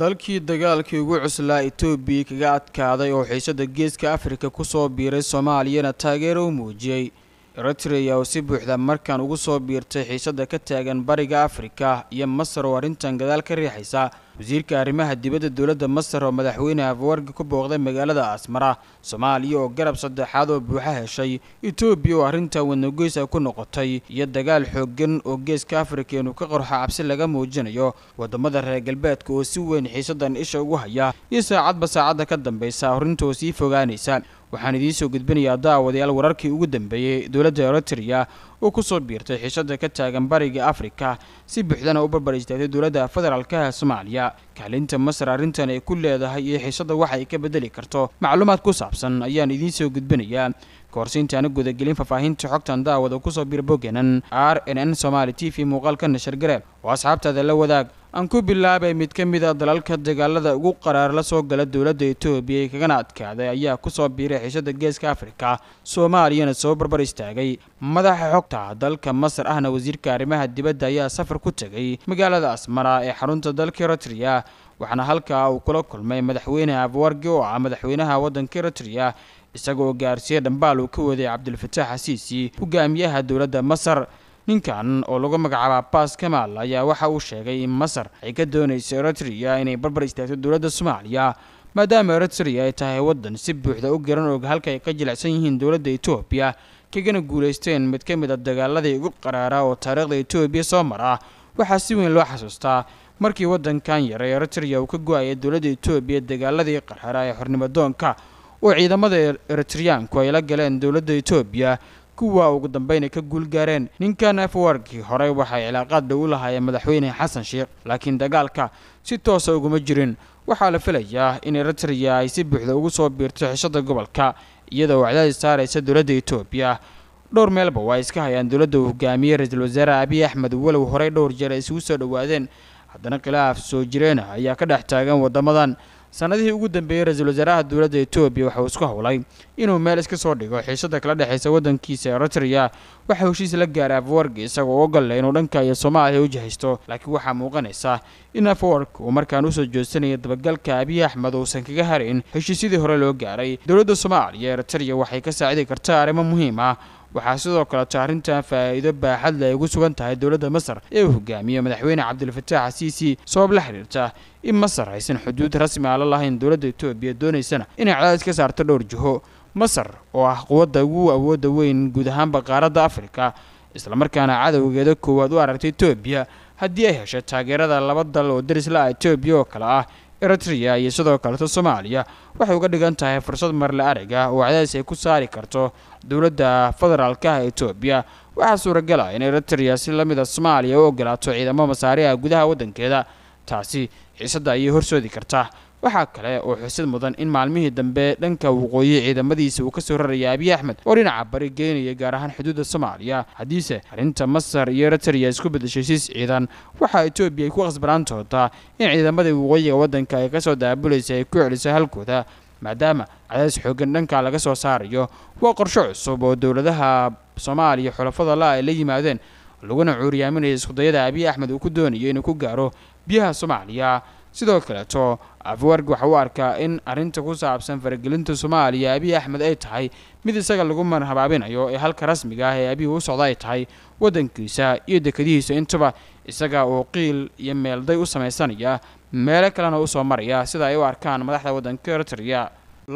dalkii dagaalkii ugu cuslaa etoobiya kaga adkaaday oo xiisada geeska afrika ku soo biiray soomaaliyana taageero u muujiyey eritrea ayaa si buuxda markan ugu soo biirtay xiisadda ka taagan bariga afrika iyo masar oo arrintan gadaal ka riixaysa wasiirka arrimaha dibadda dowladda masar oo madaxweyne afwargi ku booqday magaalada asmara soomaaliya oo garab saddexaad oo buuxa heshay etoobiya oo arrintan wadnogeysa ah ku noqotay iyo dagaal xooggan oo geeska afrika inuu ka qorxo cabsi laga muujinayo waddamada reer galbeedka oo si weyn xiisaddan isha ugu haya iyo saacadba saacadda ka dambaysa oo sii fogaanaysa waxaan idiin soo gudbinayaa daawadayaal wararkii ugu dambeeyey dowladda eritereya oo ku soo biirtay xishadda ka taagan bariga afrika si buuxdana u barbar istaagtay dowladda federaalkaha soomaaliya kaalinta masar arrintan ay ku leedahay iyo xishadda waxa ay ka bedeli karto macluumaad ku saabsan ayaan idiin soo gudbinayaa kahorsiintaana gudagelin fafaahinta xogtan daawada kusoo biir boggeenan r n n somaali t v muuqaalka nashar gareel oo asxaabtaada la wadaag aan ku bilaabay mid ka mid a ah dalalka dagaalada ugu qaraar la soo gala dowladda etoobiya kagana adkaaday ayaa kusoo biiray xishada geeska afrika soomaaliyana soo barbar istaagay madaxa xogta dalka masar ahna wasiirka arrimaha dibadda ayaa safar ku tegay magaalada asmara ee xarunta dalka eritrea waxaana halkaa uu kula kulmay madaxweyne afwargi oo ah madaxweynaha waddanka eritrea isagoo gaarsiye dhambaal uu ka waday cabdilfataax asiisi hogaamiyaha dowladda masar ninkan oo lagu magacaaba abaas kamaal ayaa waxa uu sheegay in masar ay ka doonayso eritrea inay barbar istaagto dowladda soomaaliya maadaama eritrea ay tahay waddan si buuxda u garan og halka ay ka jilicsan yihiin dowladda etoobiya kagana guulaysteen mid ka mid a ah dagaaladii ugu qaraara oo taariikhda etoobiya soo mara waxaa si weyn loo xasuustaa markii waddankan yaray eritrea uu ka go-aya dowladda etoobiya dagaaladii qaraara ee xornimo doonka oo ciidamada er-, eritreyaanku ay la galeen dowladda etoobiya kuwa ugu dambayna ka guul gaareen ninkan afwarkii hore waxay cilaaqaad dhow u lahaayeen madaxweyne xasan sheekh laakiin dagaalka si toosa ah uguma jirin waxaa la filayaa in eritreya ay si buuxda ugu soo biirto xishada gobolka iyadoo oo saaraysa dowladda etoobiya dhowr meelba waa iska hayaan dowladda uu hogaamiyey ra wasaare abiy axmed walow horey dhowr jeer ay isugu soo dhowaadeen haddana khilaaf soo jireena ah ayaa ka dhex taagan waddamadan sanadihii ugu dambeeyey ra-iisul wasaaraha dowladda etoobiya waxauu isku howlay inuu meel iska soo dhigo xiishada kala dhexaysa waddankiisa eritrea waxaa heshiis la gaaray afwarki isagoo ogolle inuu dhanka iyo soomaaliya u jihaysto laakiin waxaa muuqanaysa in afwark uu markaan usoo jeedsanaya dabagalka abiy axmed uusan kaga harin heshiisyadii hore loo gaaray dowladda soomaaliya eritrea waxay ka saacidi kartaa arrimo muhiim ah waxaa sidoo kale jaarintan faa'iido baaxad leh ay ugu sugan tahay dowladda masar ee uu hogaamiyo madaxweyne cabdilfataax asiisi sabab la xidhiirta in masar aysan xuduud rasmi la lahayn dowladda etoobiya doonaysana inay cadaadis ka saarto dhowr jiho masar oo ah quwadda ugu awoodda weyn guud ahaanba qaaradda afrika islamarkaana cadowgeeda koowaad u aragtay etoobiya haddii ay hesho taageerada laba dal oo derisla ah etoobiya oo kale ah eritrea iyo sidoo kaleta soomaaliya waxay uga dhigan tahay fursad marle arag ah oo cadays ay ku saari karto dowladda federaalkaha etoobiya waxaa suuragala ah in eritrea si la mid a ah soomaaliya u ogolaato ciidamo masaariha gudaha waddankeeda taasi xiisadda ayay horsoodi kartaa waxaa kale oo xusid mudan in maalmihii dambe dhanka waqooyi ciidamadiisa uu ka soo raraya abiy axmed oo dhinaca bari geynaya gaar ahaan xuduudda soomaaliya haddiise arrinta masar iyo eritrea isku beddeshay siis ciidan waxaa etoobiya ay ku khasbanaan doontaa in ciidamadii waqooyiga waddanka ay kasoo daabulaysa ay ku celiso halkooda maadaama cadays xooggan dhanka laga soo saarayo waa qorsho cusub oo dowladaha soomaaliya xulafada la ay la yimaadeen laguna cuuryaaminaya iskudayada abiy axmed uu ku doonayo inuu ku gaaro biyaha soomaaliya sidoo kale to afwerg waxa uu arkaa in arrinta ku saabsan faragelinta soomaaliya abiy axmed ay tahay mid isaga lagu marhabaabinayo ee halka rasmiga ah ee abihi u socda ay tahay waddankiisa iyo dekadihiisa intaba isaga oo qiil iyo meelday u samaysanaya meelo kalena u soo maraya sida ay u arkaan madaxda waddanka eritaria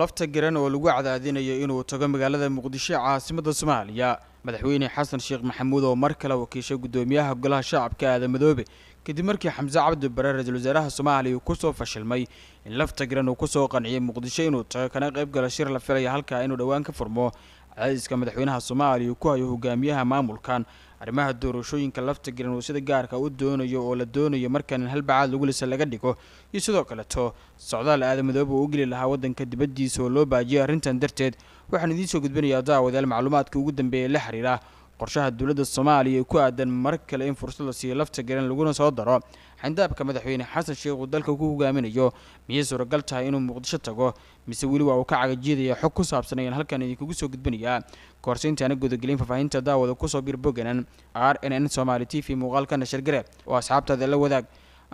lafta garan oo lagu cadaadinayo inuu tago magaalada muqdisho caasimadda soomaaliya madaxweyne xasan sheekh maxamuud oo mar kale wakiishay guddoomiyaha golaha shacabka aadan madoobe kadib markii xamse cabdi bare ra-iisul wasaaraha soomaaliya uu kusoo fashilmay in lafta garan uu kusoo qanciyay muqdisho inuu tago kana qayb galo shir la filaya halkaa inuu dhowaan ka furmo cadaadiska madaxweynaha soomaaliya uu ku hayo hogaamiyaha maamulkan arrimaha doorashooyinka lafta giran oo sida gaarka u doonayo oo la doonayo markaan halbacaad lagulisa laga dhigo iyo sidoo kaleto socdaal aadamadoba uu u geli lahaa waddanka dibaddiisa oo loo baajiyay arrintan darteed waxaan idiin soo gudbinayaa daawadayaal macluumaadka ugu dambeeya la xiriira qorshaha dowladda soomaaliya ee ku aadan mar kale in fursad la siiyo lafta garan laguna soo daro xandaabka madaxweyne xasan sheekh uu dalka ku hogaaminayo miyay suragal tahay inuu muqdisho tago mise weli waa uu ka cagajidaya xog ku saabsan ayaan halkan idinkugu soo gudbinayaa ka horseyntaana gudagelin faahfaahinta daawada kusoo biir boganan r n n somaali t v muuqaalkana nashar oo asxaabtaada la wadaag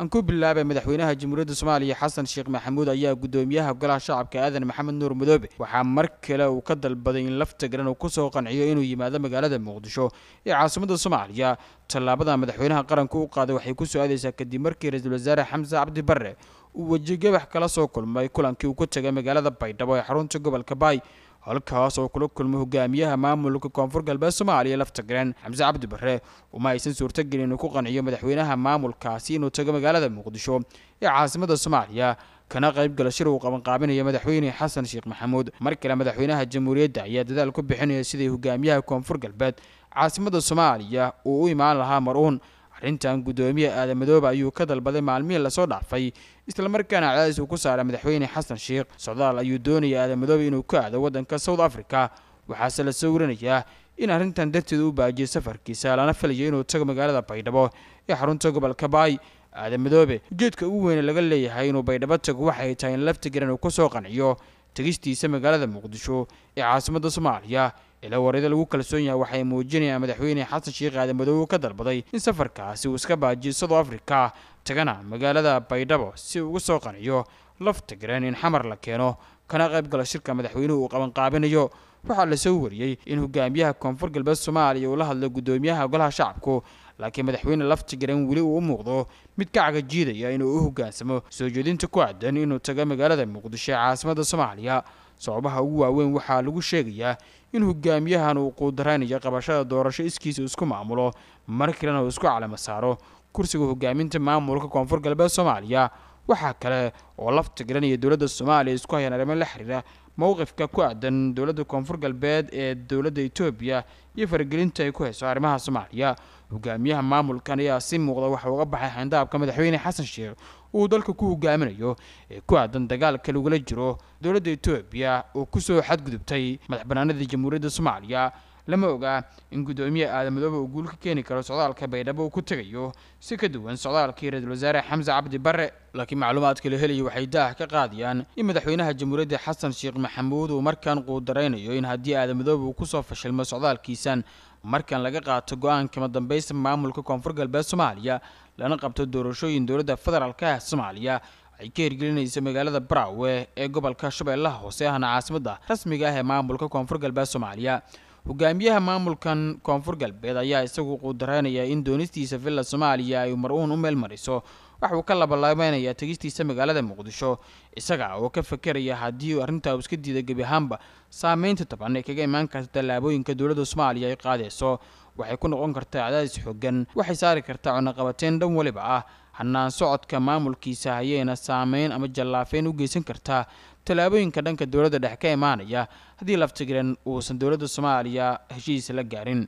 aan ku bilaabay madaxweynaha jamhuuriyadda soomaaliya xasan sheekh maxamuud ayaa guddoomiyaha golaha shacabka aadan maxamed nuur madoobe waxaa mar kale uu ka dalbaday in lafta garan uu kusoo qanciyo inuu yimaado magaalada muqdisho ee caasimadda soomaaliya tallaabada madaxweynaha qaranka u qaaday waxay ku soo aadaysaa kadib markii ra-iisul wasaare xamse cabdi barre uu wejigabax kala soo kulmay kulankii uu ku tagay magaalada baydhabo ee xarunta gobolka baay halkaas oo kula kulmo hogaamiyaha maamulka koonfur galbeed soomaaliya laftigreen xamse cabdi bare uma aysan suurtagelin inuu ku qanciyo madaxweynaha maamulkaasi inuu tago magaalada muqdisho ee caasimada soomaaliya kana qayb gala shir uu qabanqaabinayo madaxweyne xasan sheekh maxamuud mar kale madaxweynaha jamhuuriyadda ayaa dadaal ku bixinaya siday hogaamiyaha koonfur galbeed caasimada soomaaliya uu u imaan lahaa mar uun arrintan guddoomiye aadan madoobe ayuu ka dalbaday maalmihii lasoo dhaafay islamarkaana cadaadis uu ku saaray madaxweyne xasan sheekh socdaal ayuu doonaya aadan madoobe inuu ka aado waddanka south africa waxaase la sawiranayaa in arrintan darteed uu baajiyay safarkiisa lana filayo inuu tago magaalada baydhabo ee xarunta gobolka baay aadan madoobe ujeedka ugu weyne laga leeyahay inuu baydhabo tago waxay tahay in laftigaran uu ku soo qanciyo tegistiisa magaalada muqdisho ee caasimadda soomaaliya ilo wariyada lagu kalsoon yahay waxay muujinayaa madaxweyne xasan sheekh aadan madoobe ka dalbaday in safarkaasi uu iska baajiisado afrika tagana magaalada baydhabo si ugu soo qaniyo lafta gareen in xamar la keeno kana qaybgala shirka madaxweynuhu uu qabanqaabinayo waxaa lasoo wariyey in hogaamiyaha koonfur galbeed soomaaliya uu la hadlo guddoomiyaha golaha shacabku laakiin madaxweyne laftigaran weli uu u muuqdo mid ka cagajiidaya inuu u hogaansamo soo jeedinta ku aadan inuu tago magaalada muqdisho ee caasimada soomaaliya sababaha ugu waaweyn waxaa lagu sheegayaa in hogaamiyahan uu quudaraynayo qabashada doorasho iskiisa isku maamulo mar kalena uu isku calamo saaro kursiga hogaaminta maamulka koonfur galbeed soomaaliya waxaa kale oo lafta laftigaranaya dowladda soomaaliya isku hayaan arrimo la xiriira mowqifka ku aadan dowladda koonfur galbeed ee dowladda etoobiya iyo faragelinta ay ku hayso arrimaha soomaaliya hogaamiyaha maamulkan ayaa si muuqda waxa uga baxay xandaabka madaxweyne xasan sheekh uu dalka ku hogaaminayo ee ku aadan dagaalka lagula jiro dowladda etoobiya oo kusoo xadgudubtay madax banaanada jamhuuriyadda soomaaliya lama ogaa in guddoomiye aadamudoobe uu guul ka keeni karo socdaalka baydhabo uu ku tegayo si ka duwan socdaalkii ra-iisul wasaare xamse cabdi barre laakiin macluumaadka la helayay waxay daah ka qaadayaan in madaxweynaha jamhuuriyadda xasan sheekh maxamuud uu markan quudaraynayo in haddii aadamudoobe uu ku soo fashilmo socdaalkiisan markan laga qaato go-aan kama dambaysta maamulka koonfur galbeed soomaaliya lana qabto doorashooyin dowladda federaalka soomaaliya ay ka hirgelinayso magaalada baraawe ee gobolka shabeellaha hoose ahna caasimada rasmiga ah ee maamulka koonfur galbeed soomaaliya hogaamiyaha maamulkan koonfur galbeed ayaa isagu quudareynayaa in doonistiisa villa soomaaliya ay mar-uun u meel mariso waxuu ka labalabeynayaa tegistiisa magaalada muqdisho isaga oo ka fekeraya haddii arrintaa iska diida gebi ahaanba saameynta toban ee kaga imaan karta tallaabooyinka dowladda soomaaliya ay qaadeyso waxay ku noqon kartaa cadaadis xoogan waxay saari kartaa cunaqabateyn dhan weliba ah hanaan socodka maamulkiisa hayeena saameyn ama jallaafeyn u geysan kartaa tallaabooyinka dhanka dowladda dhex ka imaanaya haddii laftigiran uusan dowladda soomaaliya heshiis la gaarin